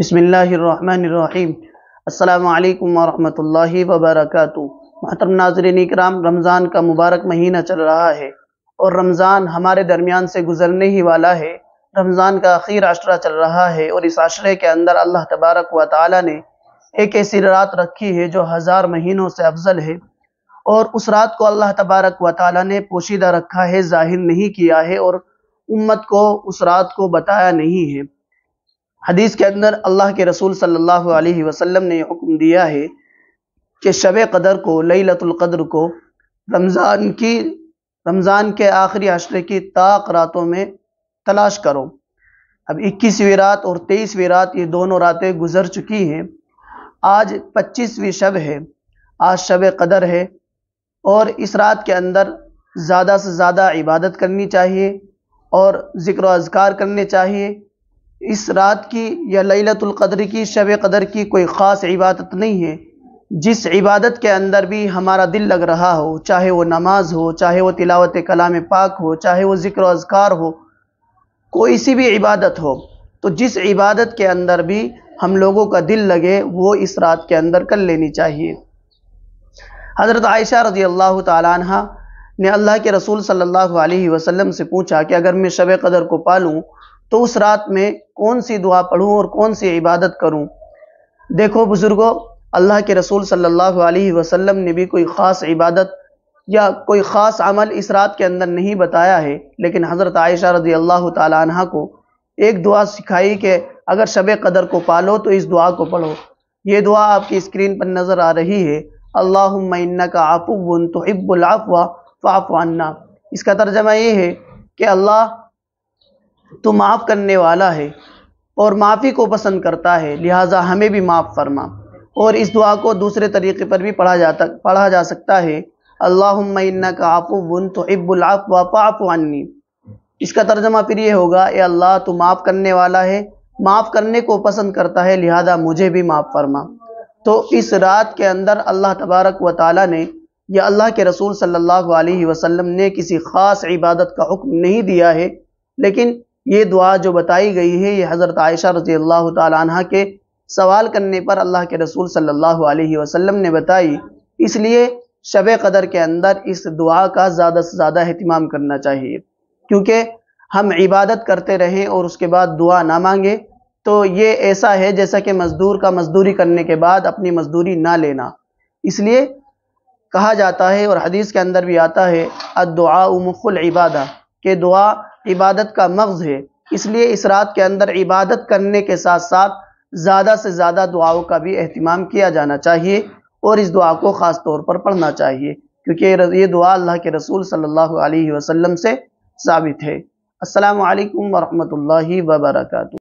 बसमीम् अल्लाम वरहमल वबरक महतरम नाजरन इकराम रमज़ान का मुबारक महीना चल रहा है और रमज़ान हमारे दरमियान से गुजरने ही वाला है रमज़ान का आखिर आशरा चल रहा है और इस आशरे के अंदर अल्लाह तबारक व ताली ने एक ऐसी रात रखी है जो हज़ार महीनों से अफजल है और उस रात को अल्लाह तबारक व ताली ने पोशीदा रखा है जाहिर नहीं किया है और उम्मत को उस रात को बताया नहीं है हदीस के अंदर अल्लाह के रसूल सल्लल्लाहु अलैहि वसल्लम ने हुक्म दिया है कि शब कदर को लतुल्क़द्र को रमज़ान की रमज़ान के आखिरी अशरे की ताक रातों में तलाश करो अब इक्कीसवीं रात और तेईसवीं रात ये दोनों रातें गुजर चुकी हैं आज पच्चीसवीं शब है आज शब कदर है और इस रात के अंदर ज़्यादा से ज़्यादा इबादत करनी चाहिए और ज़िक्र अजगार करने चाहिए इस रात की या लैलतुल की शब कदर की कोई ख़ास इबादत नहीं है जिस इबादत के अंदर भी हमारा दिल लग रहा हो चाहे वो नमाज हो चाहे वो तिलावत कलाम पाक हो चाहे वो ज़िक्र अजकार हो कोई सी भी इबादत हो तो जिस इबादत के अंदर भी हम लोगों का दिल लगे वो इस रात के अंदर कर लेनी चाहिए हज़रत आयशा रज़ी अल्लाह तह ने अल्लाह के रसूल सल्लल्लाहु अलैहि वसल्लम से पूछा कि अगर मैं शब कदर को पालूँ तो उस रात में कौन सी दुआ पढ़ूं और कौन सी इबादत करूं देखो बुज़ुर्गों अल्लाह के रसूल सल्लल्लाहु अलैहि वसल्लम ने भी कोई ख़ास इबादत या कोई ख़ास अमल इस रात के अंदर नहीं बताया है लेकिन हज़रत आयशा रदी अल्लाह तह को एक दुआ सिखाई कि अगर शब कदर को पालो तो इस दुआ को पढ़ो ये दुआ आपकी स्क्रीन पर नज़र आ रही है अल्लाह का आपुबन तो इब्बुलफ़ा फ़ाफवाना इसका तर्जमा ये है कि अल्लाह तो माफ़ करने वाला है और माफ़ी को पसंद करता है लिहाजा हमें भी माफ़ फरमा और इस दुआ को दूसरे तरीके पर भी पढ़ा जाता पढ़ा जा सकता है अल्लाहुम्मा का आफून तो इब्बुलाफ़ वाफ़ाफ़ानी इसका तर्जमा फिर ये होगा ए अल्लाह तो माफ़ करने वाला है माफ़ करने को पसंद करता है लिहाजा मुझे भी माफ़ फरमा तो इस रात के अंदर अल्लाह तबारक व ताली ने यह अल्लाह के रसूल सल्लल्लाहु अलैहि वसल्लम ने किसी ख़ास इबादत का हुक्म नहीं दिया है लेकिन ये दुआ जो बताई गई है ये हज़रत आयशा रजी अल्लाह तह के सवाल करने पर अल्लाह के रसूल सल्लल्लाहु अलैहि वसल्लम ने बताई इसलिए शब कदर के अंदर इस दुआ का ज़्यादा से ज़्यादा अहतमाम करना चाहिए क्योंकि हम इबादत करते रहें और उसके बाद दुआ ना मांगे तो ये ऐसा है जैसा कि मज़दूर का मज़दूरी करने के बाद अपनी मज़दूरी ना लेना इसलिए कहा जाता है और हदीस के अंदर भी आता है अदुआ मुखुल इबादा के दुआ इबादत का मगज़ है इसलिए इस रात के अंदर इबादत करने के साथ साथ ज़्यादा से ज़्यादा दुआओं का भी अहतमाम किया जाना चाहिए और इस दुआ को ख़ास तौर पर पढ़ना चाहिए क्योंकि ये दुआ अल्लाह के रसूल सल्लल्लाहु अलैहि वसल्लम से साबित है अस्सलाम वालेकुम वरहमतुल्लाहि